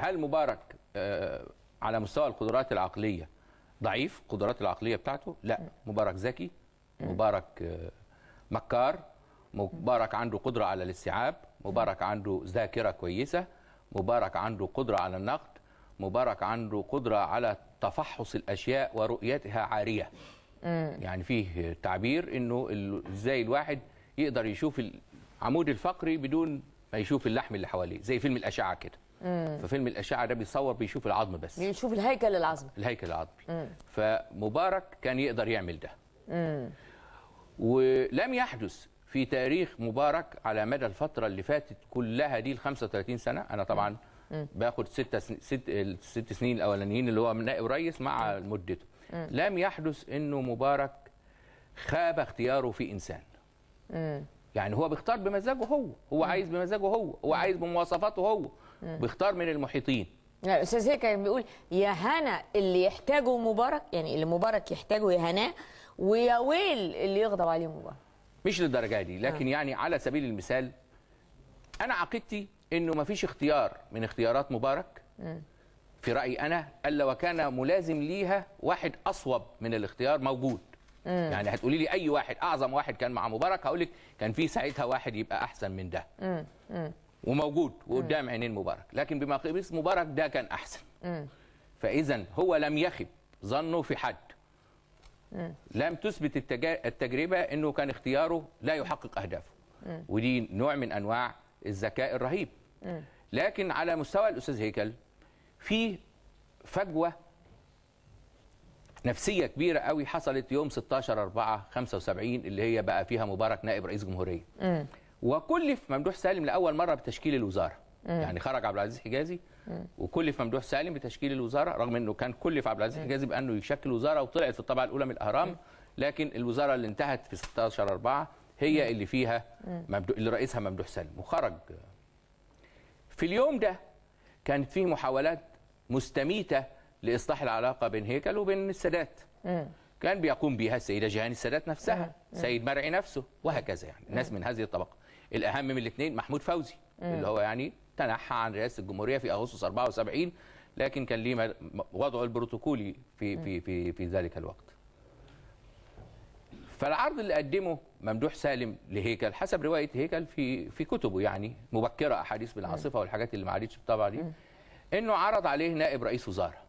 هل مبارك آه، على مستوى القدرات العقليه ضعيف القدرات العقليه بتاعته لا مبارك ذكي مبارك آه، مكار مبارك عنده قدره على الاستيعاب مبارك عنده ذاكره كويسه مبارك عنده قدره على النقد مبارك عنده قدره على تفحص الاشياء ورؤيتها عاريه يعني فيه تعبير انه ازاي الواحد يقدر يشوف العمود الفقري بدون ما يشوف اللحم اللي حواليه زي فيلم الاشعه كده ففيلم الاشعه ده بيصور بيشوف العظم بس بيشوف الهيكل العظمي الهيكل العظمي فمبارك كان يقدر يعمل ده مم. ولم يحدث في تاريخ مبارك على مدى الفتره اللي فاتت كلها دي ال 35 سنه انا طبعا مم. باخد ست ست الست سنين الاولانيين اللي هو نائب ريس مع مم. مدته مم. لم يحدث انه مبارك خاب اختياره في انسان مم. يعني هو بيختار بمزاجه هو هو عايز بمزاجه هو هو عايز بمواصفاته هو بيختار من المحيطين لا الاستاذ هيك كان بيقول يا هنا اللي يحتاجه مبارك يعني اللي مبارك يحتاجه يا هناه ويا ويل اللي يغضب عليه مبارك مش للدرجه دي لكن آه. يعني على سبيل المثال انا عقيدتي انه ما فيش اختيار من اختيارات مبارك م. في رايي انا الا وكان ملازم ليها واحد اصوب من الاختيار موجود م. يعني هتقولي لي اي واحد اعظم واحد كان مع مبارك هقول لك كان في ساعتها واحد يبقى احسن من ده م. م. وموجود وقدام عينين مبارك لكن بما قبيس مبارك ده كان احسن فاذا هو لم يخب ظنه في حد لم تثبت التجربه انه كان اختياره لا يحقق اهدافه ودي نوع من انواع الذكاء الرهيب لكن على مستوى الاستاذ هيكل في فجوه نفسيه كبيره قوي حصلت يوم 16 4 75 اللي هي بقى فيها مبارك نائب رئيس جمهوريه وكلف ممدوح سالم لاول مره بتشكيل الوزاره مم. يعني خرج عبد العزيز حجازي وكلف ممدوح سالم بتشكيل الوزاره رغم انه كان كلف عبد العزيز حجازي بانه يشكل وزاره وطلعت في الطبعه الاولى من الاهرام مم. لكن الوزاره اللي انتهت في 16 4 هي مم. اللي فيها ممدوح اللي رئيسها ممدوح سالم وخرج في اليوم ده كانت فيه محاولات مستميته لاصلاح العلاقه بين هيكل وبين السادات كان بيقوم بها السيده جهان السادات نفسها سيد مرعي نفسه وهكذا يعني ناس من هذه الطبقه الاهم من الاثنين محمود فوزي مم. اللي هو يعني تنحى عن رئاسه الجمهوريه في اغسطس 74 لكن كان ليه وضعه البروتوكولي في في في في ذلك الوقت. فالعرض اللي قدمه ممدوح سالم لهيكل حسب روايه هيكل في في كتبه يعني مبكره احاديث بالعاصفه والحاجات اللي ما عادتش بالطبع دي انه عرض عليه نائب رئيس وزاره.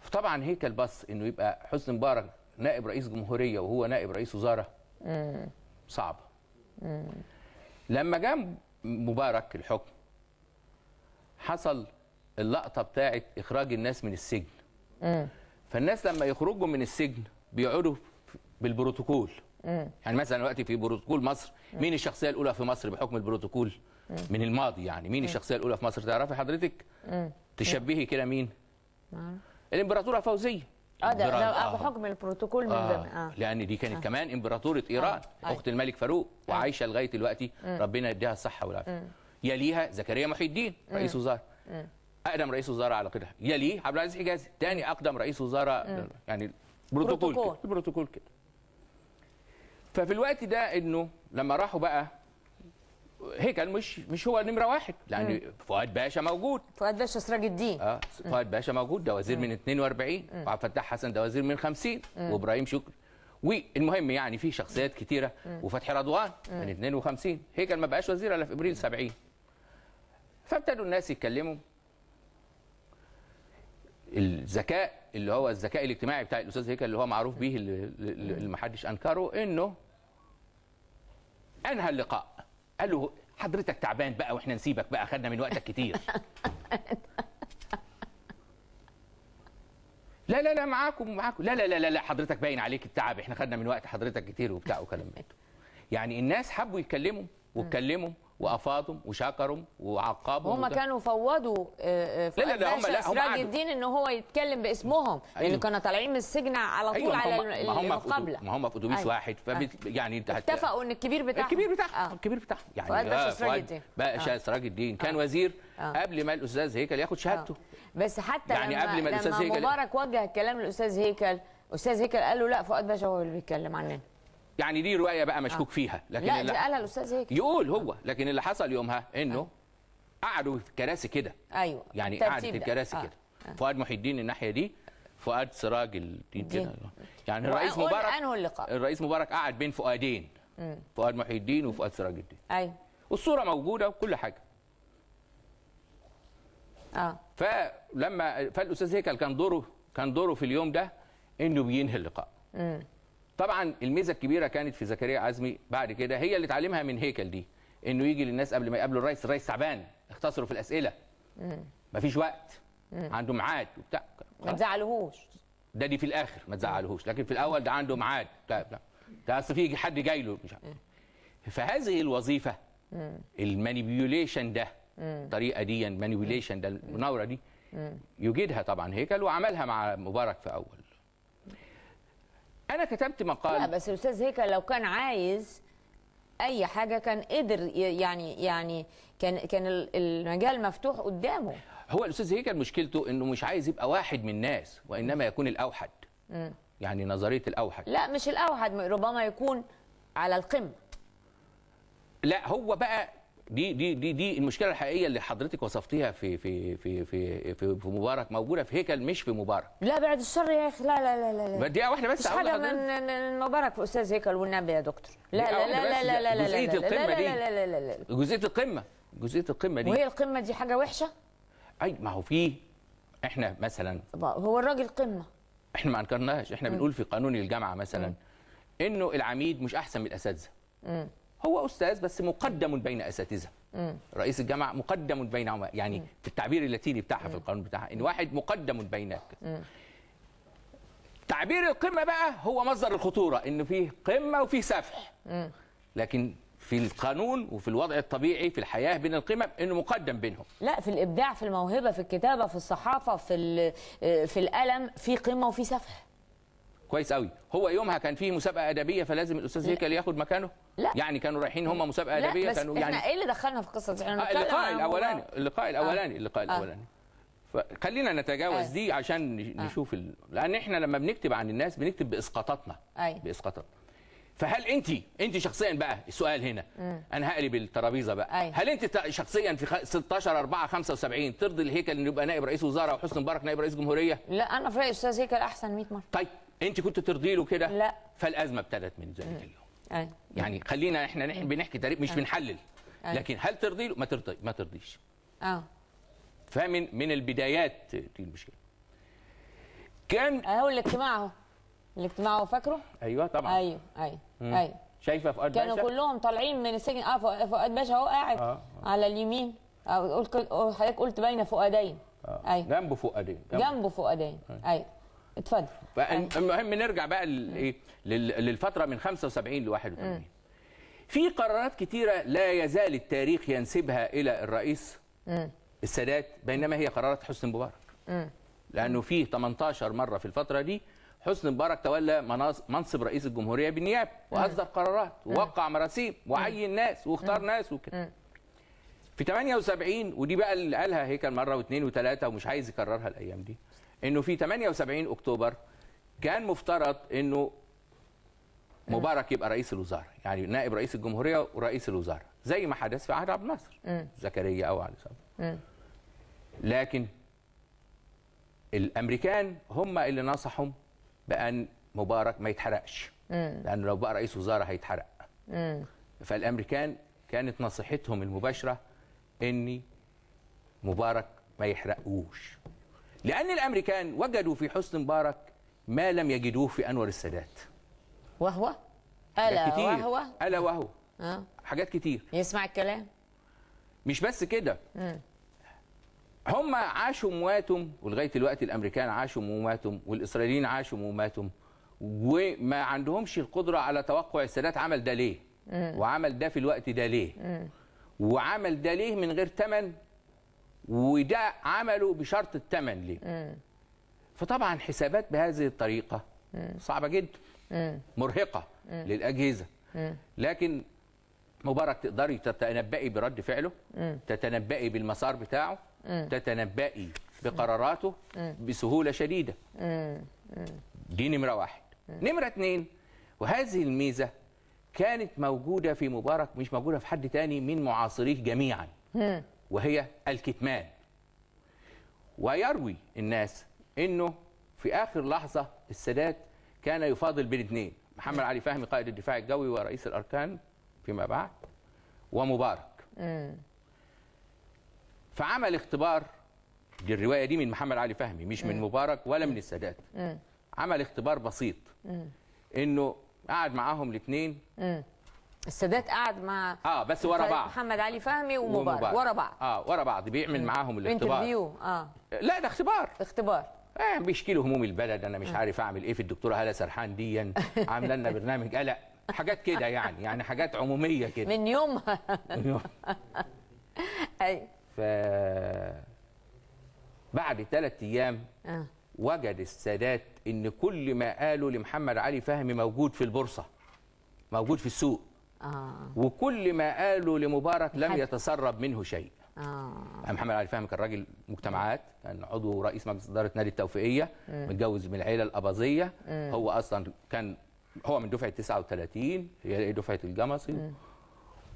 فطبعا هيكل بص انه يبقى حسني مبارك نائب رئيس جمهوريه وهو نائب رئيس وزاره صعبه لما جاء مبارك الحكم حصل اللقطه بتاعه اخراج الناس من السجن فالناس لما يخرجوا من السجن بيقعدوا بالبروتوكول يعني مثلا دلوقتي في بروتوكول مصر مين الشخصيه الاولى في مصر بحكم البروتوكول من الماضي يعني مين الشخصيه الاولى في مصر تعرفي حضرتك تشبهي كده مين الامبراطوره فوزيه اه ده, بحكم البروتوكول من آه. زمان آه. لان دي كانت آه. كمان امبراطوره آه. ايران آه. اخت الملك فاروق آه. وعايشه لغايه دلوقتي ربنا يديها الصحه والعافيه يليها زكريا محي الدين رئيس وزراء اقدم رئيس وزراء على كده يليه عبد العزيز حجازي ثاني اقدم رئيس وزراء يعني بروتوكول البروتوكول كده ففي الوقت ده انه لما راحوا بقى هيكل مش مش هو نمره واحد لان فؤاد باشا موجود فؤاد باشا سراج الدين اه فؤاد باشا موجود ده وزير من 42 وعبد الفتاح حسن ده وزير من 50 وابراهيم شكري والمهم يعني في شخصيات كثيره وفتحي رضوان من 52 هيكل ما بقاش وزير الا في ابريل 70 فابتدوا الناس يتكلموا الذكاء اللي هو الذكاء الاجتماعي بتاع الاستاذ هيكل اللي هو معروف بيه اللي, اللي حدش انكره انه انهى اللقاء قال له حضرتك تعبان بقى واحنا نسيبك بقى خدنا من وقتك كتير لا لا لا معاكم معاكم لا لا لا لا حضرتك باين عليك التعب احنا خدنا من وقت حضرتك كتير وبتاع وكلام يعني الناس حبوا يتكلموا واتكلموا وافاضوا وشكروا وعقبهم هم كانوا فوضوا في آه، آه، لا لا هم لا هم سراج الدين ان هو يتكلم باسمهم أيوه. لان يعني كانوا طالعين من السجن على طول أيوه. على المقابله ما هم في اتوبيس أيوه. واحد أيوه. فبت آه. يعني انت هت... اتفقوا ان الكبير بتاعهم الكبير بتاعهم آه. الكبير بتاعهم يعني فؤاد باشا آه، سراج الدين باشا سراج الدين كان آه. وزير آه. قبل ما الاستاذ هيكل ياخد شهادته آه. بس حتى يعني لما قبل ما الاستاذ هيكل مبارك وجه الكلام للاستاذ هيكل الاستاذ هيكل قال له لا فؤاد باشا هو اللي بيتكلم عننا يعني دي روايه بقى آه. مشكوك فيها لكن لا اللي قالها الاستاذ هيك يقول هو لكن اللي حصل يومها انه آه. قعدوا في الكراسي كده ايوه يعني قعدت الكراسي آه. كده آه. فؤاد محي الدين الناحيه دي فؤاد سراج الدين كده يعني الرئيس مبارك انه اللقاء الرئيس مبارك قعد بين فؤادين فؤاد محي الدين وفؤاد سراج الدين ايوه والصوره موجوده وكل حاجه اه فلما فالاستاذ هيكل كان دوره كان دوره في اليوم ده انه بينهي اللقاء امم طبعا الميزه الكبيره كانت في زكريا عزمي بعد كده هي اللي اتعلمها من هيكل دي انه يجي للناس قبل ما يقابلوا الرئيس الرئيس تعبان اختصروا في الاسئله مفيش وقت عنده ميعاد وبتاع ما تزعلهوش ده دي في الاخر ما تزعلهوش لكن في الاول ده عنده ميعاد ده اصل في حد جاي له مش عارف. فهذه الوظيفه المانيبيوليشن ده الطريقه دي المانيبيوليشن ده المناوره دي يجيدها طبعا هيكل وعملها مع مبارك في اول انا كتبت مقال لا بس الاستاذ هيك لو كان عايز اي حاجه كان قدر يعني يعني كان كان المجال مفتوح قدامه هو الاستاذ هيك مشكلته انه مش عايز يبقى واحد من الناس وانما يكون الاوحد م. يعني نظريه الاوحد لا مش الاوحد ربما يكون على القمه لا هو بقى دي دي دي دي المشكله الحقيقيه اللي حضرتك وصفتيها في في في في في, في مبارك موجوده في هيكل مش في مبارك لا بعد الشر يا اخي لا لا لا لا دقيقه واحنا بس حاجه من مبارك في استاذ هيكل والنبي يا دكتور لا لا لا لا لا لا لا لا لا لا لا لا لا جزئيه القمه جزئيه القمه دي وهي القمه دي حاجه وحشه اي ما هو في احنا مثلا هو الراجل قمه احنا ما انكرناش احنا بنقول في قانون الجامعه مثلا انه العميد مش احسن من الاساتذه هو استاذ بس مقدم بين اساتذه رئيس الجامعه مقدم بين عم... يعني م. في التعبير اللاتيني بتاعها في القانون بتاعها ان واحد مقدم بين تعبير القمه بقى هو مصدر الخطوره ان فيه قمه وفيه سفح لكن في القانون وفي الوضع الطبيعي في الحياه بين القمم انه مقدم بينهم لا في الابداع في الموهبه في الكتابه في الصحافه في في القلم في قمه وفي سفح كويس قوي هو يومها كان فيه مسابقه ادبيه فلازم الاستاذ هيكل ياخد مكانه لا يعني كانوا رايحين هم مسابقه لا ادبيه بس كانوا يعني احنا ايه اللي دخلنا في القصه دي احنا آه اللقاء الاولاني اللقاء آه. الاولاني اللقاء آه. الاولاني فخلينا نتجاوز آه. دي عشان نشوف ال... لان احنا لما بنكتب عن الناس بنكتب باسقاطاتنا باسقاطاتنا فهل انت انت شخصيا بقى السؤال هنا مم. انا هقلب الترابيزه بقى أي. هل انت شخصيا في 16 4 75 ترضي الهيكل انه يبقى نائب رئيس وزراء وحسن مبارك نائب رئيس جمهوريه لا انا في رايي استاذ هيكل احسن 100 مره طيب انت كنت ترضي له كده لا فالازمه ابتدت من ذلك اليوم أي. يعني خلينا احنا نحن بنحكي تاريخ مش أي. بنحلل أي. لكن هل ترضي له ما ترضي ما ترضيش اه فمن من البدايات دي المشكله كان اهو الاجتماع اهو الاجتماع هو فاكره ايوه طبعا ايوه ايوه ايوه شايفه فؤاد باشا كانوا كلهم طالعين من السجن اه فؤاد باشا اهو قاعد آه،, آه. على اليمين آه، قلت حضرتك قلت باينه فؤادين آه. ايوه جنبه فؤادين جنبه فؤادين ايوه اتفضل المهم نرجع بقى لايه للفتره من 75 ل 81 في قرارات كتيره لا يزال التاريخ ينسبها الى الرئيس السادات بينما هي قرارات حسني مبارك لانه في 18 مره في الفتره دي حسني مبارك تولى منصب رئيس الجمهوريه بالنيابه واصدر قرارات ووقع مراسيم وعين ناس واختار ناس وكده في 78 ودي بقى اللي قالها هيكل مره واثنين وثلاثه ومش عايز يكررها الايام دي انه في 78 اكتوبر كان مفترض انه مبارك يبقى رئيس الوزراء يعني نائب رئيس الجمهوريه ورئيس الوزراء زي ما حدث في عهد عبد الناصر زكريا او علي صبري لكن الامريكان هم اللي نصحهم بان مبارك ما يتحرقش لانه لو بقى رئيس وزراء هيتحرق فالامريكان كانت نصيحتهم المباشره ان مبارك ما يحرقوش لأن الأمريكان وجدوا في حسن مبارك ما لم يجدوه في أنور السادات وهو ألا كتير. وهو ألا وهو أه. حاجات كتير يسمع الكلام مش بس كده هم عاشوا مواتهم ولغايه الوقت الامريكان عاشوا مواتهم والاسرائيليين عاشوا مواتهم وما عندهمش القدره على توقع السادات عمل ده ليه مم. وعمل ده في الوقت ده ليه مم. وعمل ده ليه من غير ثمن وده عمله بشرط الثمن ليه فطبعا حسابات بهذه الطريقه صعبه جدا مرهقه للاجهزه لكن مبارك تقدري تتنبئي برد فعله تتنبئي بالمسار بتاعه تتنبئي بقراراته بسهوله شديده دي نمره واحد نمره اتنين وهذه الميزه كانت موجوده في مبارك مش موجوده في حد تاني من معاصريه جميعا وهي الكتمان ويروي الناس انه في اخر لحظه السادات كان يفاضل بين اثنين محمد علي فهمي قائد الدفاع الجوي ورئيس الاركان فيما بعد ومبارك فعمل اختبار دي الروايه دي من محمد علي فهمي مش من مبارك ولا من السادات عمل اختبار بسيط انه قعد معاهم الاثنين السادات قعد مع اه بس ورا بعض محمد علي فهمي ومبارك ورا بعض اه ورا بعض بيعمل معاهم الاختبار انترفيو آه. اه لا ده اختبار اختبار آه بيشكي له هموم البلد انا مش آه. عارف اعمل ايه في الدكتوره هاله سرحان ديا عامله لنا برنامج قلق حاجات كده يعني يعني حاجات عموميه كده من يومها من يومها ايوه ف بعد ثلاث ايام آه. وجد السادات ان كل ما قاله لمحمد علي فهمي موجود في البورصه موجود في السوق آه. وكل ما قالوا لمبارك لم حد. يتسرب منه شيء آه. يعني محمد علي فهم كان راجل مجتمعات كان عضو رئيس مجلس اداره نادي التوفيقيه متجوز من العيله الاباظيه هو اصلا كان هو من دفعه 39 هي دفعه الجمصي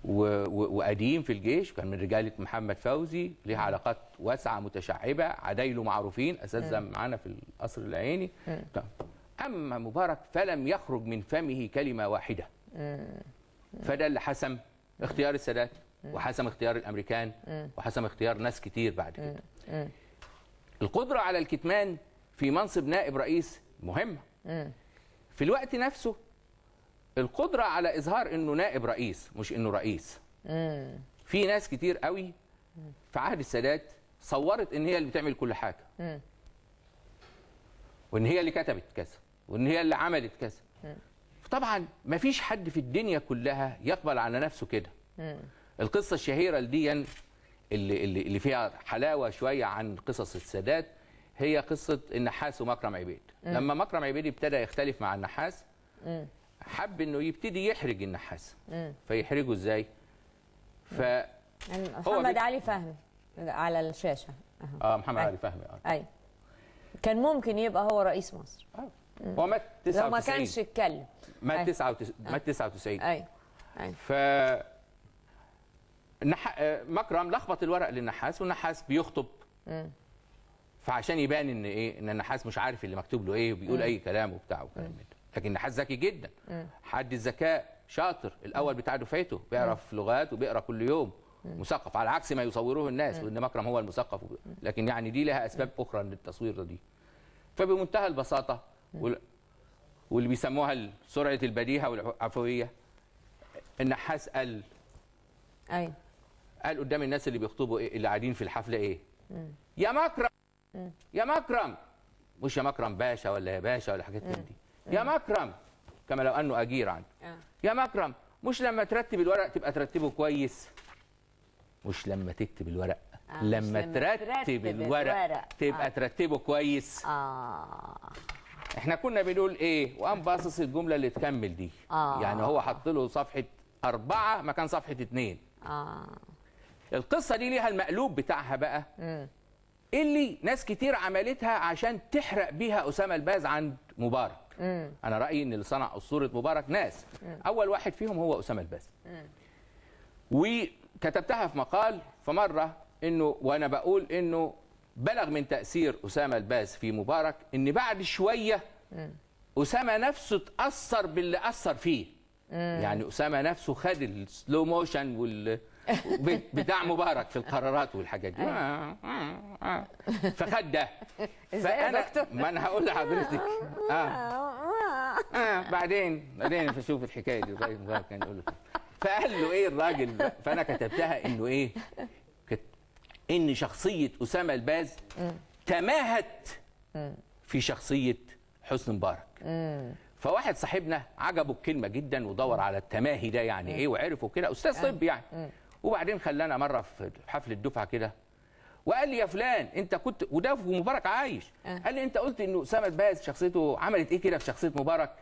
و... و... وقديم في الجيش كان من رجاله محمد فوزي ليها علاقات واسعه متشعبه عدايله معروفين اساتذه معانا في القصر العيني طيب، اما مبارك فلم يخرج من فمه كلمه واحده فده اللي حسم اختيار السادات وحسم اختيار الامريكان وحسم اختيار ناس كتير بعد كده القدره على الكتمان في منصب نائب رئيس مهمه في الوقت نفسه القدره على اظهار انه نائب رئيس مش انه رئيس في ناس كتير قوي في عهد السادات صورت ان هي اللي بتعمل كل حاجه وان هي اللي كتبت كذا وان هي اللي عملت كذا طبعا ما فيش حد في الدنيا كلها يقبل على نفسه كده القصه الشهيره دي اللي, اللي اللي فيها حلاوه شويه عن قصص السادات هي قصه النحاس ومكرم عبيد لما مكرم عبيد ابتدى يختلف مع النحاس حب انه يبتدي يحرج النحاس فيحرجه ازاي ف يعني محمد علي فهمي على الشاشه اه محمد أي. علي فهمي اه ايوه كان ممكن يبقى هو رئيس مصر آه. هو مات 99 لو ما كانش اتكلم مات 99 مات 99 ايوه ايوه ف نح... آه، مكرم لخبط الورق للنحاس والنحاس بيخطب م. فعشان يبان ان ايه ان النحاس مش عارف اللي مكتوب له ايه وبيقول م. اي كلام وبتاع وكلام من ده لكن النحاس ذكي جدا م. حد الذكاء شاطر الاول بتاع دفعته بيعرف لغات وبيقرا كل يوم مثقف على عكس ما يصوروه الناس وان مكرم هو المثقف لكن يعني دي لها اسباب اخرى للتصوير ده دي فبمنتهى البساطه واللي بيسموها سرعه البديهه والعفويه النحاس قال ايوه قال قدام الناس اللي بيخطبوا ايه اللي قاعدين في الحفله ايه يا مكرم يا مكرم مش يا مكرم باشا ولا يا باشا ولا حاجات من دي يا مكرم كما لو انه اجير عنده آه. يا مكرم مش لما ترتب الورق تبقى ترتبه كويس مش لما تكتب الورق آه لما, لما ترتب, ترتب الورق, الورق. تبقى آه. ترتبه كويس اه احنا كنا بنقول ايه وقام باصص الجمله اللي تكمل دي آه. يعني هو حط له صفحه أربعة مكان صفحه اتنين آه. القصه دي ليها المقلوب بتاعها بقى م. اللي ناس كتير عملتها عشان تحرق بيها اسامه الباز عند مبارك م. انا رايي ان اللي صنع اسطوره مبارك ناس م. اول واحد فيهم هو اسامه الباز وكتبتها في مقال في مره انه وانا بقول انه بلغ من تاثير اسامه الباز في مبارك ان بعد شويه اسامه نفسه اتاثر باللي اثر فيه يعني اسامه نفسه خد السلو موشن وال بدعم مبارك في القرارات والحاجات دي أيوة. آه، آه، آه. فخد ده ازاي يا دكتور ما انا هقول لحضرتك اه آه بعدين بعدين اشوف الحكايه دي طيب مبارك كان يقول فقال له ايه الراجل فانا كتبتها انه ايه ان شخصيه اسامه الباز تماهت في شخصيه حسن مبارك فواحد صاحبنا عجبه الكلمه جدا ودور على التماهي ده يعني ايه وعرفه كده استاذ طب آه. يعني وبعدين خلانا مره في حفل الدفعه كده وقال لي يا فلان انت كنت وده في مبارك عايش آه. قال لي انت قلت انه اسامه باز شخصيته عملت ايه كده في شخصيه مبارك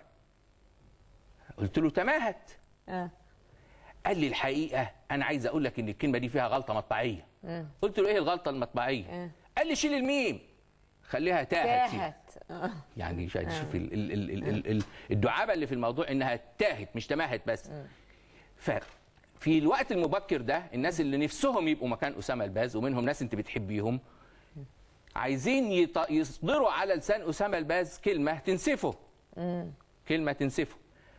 قلت له تماهت آه. قال لي الحقيقه انا عايز اقول لك ان الكلمه دي فيها غلطه مطبعيه إيه. قلت له ايه الغلطه المطبعيه إيه. قال لي شيل الميم خليها تاهت تاهت يعني شوف الدعابه اللي في الموضوع انها تاهت مش تماهت بس آه. في الوقت المبكر ده الناس اللي نفسهم يبقوا مكان اسامه الباز ومنهم ناس انت بتحبيهم عايزين يصدروا على لسان اسامه الباز كلمه تنسفه آه. كلمه تنسفه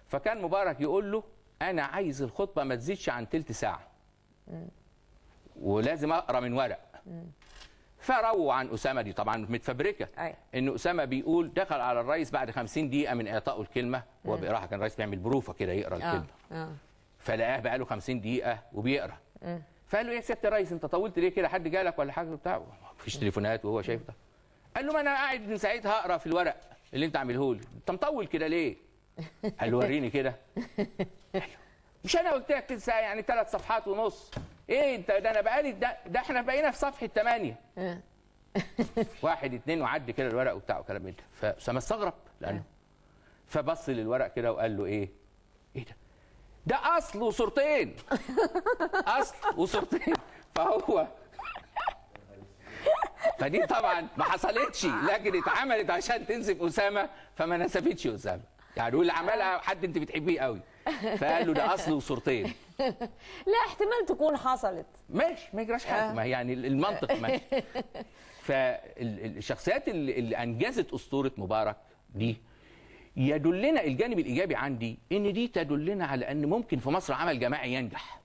فكان مبارك يقول له انا عايز الخطبه ما تزيدش عن ثلث ساعه آه. ولازم اقرا من ورق فروا عن اسامه دي طبعا متفبركه ان اسامه بيقول دخل على الرئيس بعد 50 دقيقه من اعطائه الكلمه وهو بيقراها كان الرئيس بيعمل بروفه كده يقرا آه، الكلمه آه. آه. فلقاه بقى له 50 دقيقه وبيقرا فقال له يا سياده الرئيس انت طولت ليه كده حد جالك ولا حاجه بتاع مفيش تليفونات وهو شايف ده قال له ما انا قاعد من ساعتها اقرا في الورق اللي انت عامله لي انت مطول كده ليه قال له وريني كده مش انا قلت لك يعني ثلاث صفحات ونص ايه انت ده انا بقالي ده, ده احنا بقينا في صفحه 8 واحد اتنين وعدي كده الورق وبتاع وكلام من ده فما استغرب لانه آه. فبص للورق كده وقال له ايه ايه ده ده اصل وصورتين اصل وصورتين فهو فدي طبعا ما حصلتش لكن اتعملت عشان تنسب اسامه فما نسبتش اسامه يعني هو اللي عملها حد انت بتحبيه قوي فقال له ده اصل وصورتين لا احتمال تكون حصلت ماشي ما يجراش حاجه آه. ما يعني المنطق ماشي فالشخصيات اللي انجزت اسطوره مبارك دي يدلنا الجانب الايجابي عندي ان دي تدلنا على ان ممكن في مصر عمل جماعي ينجح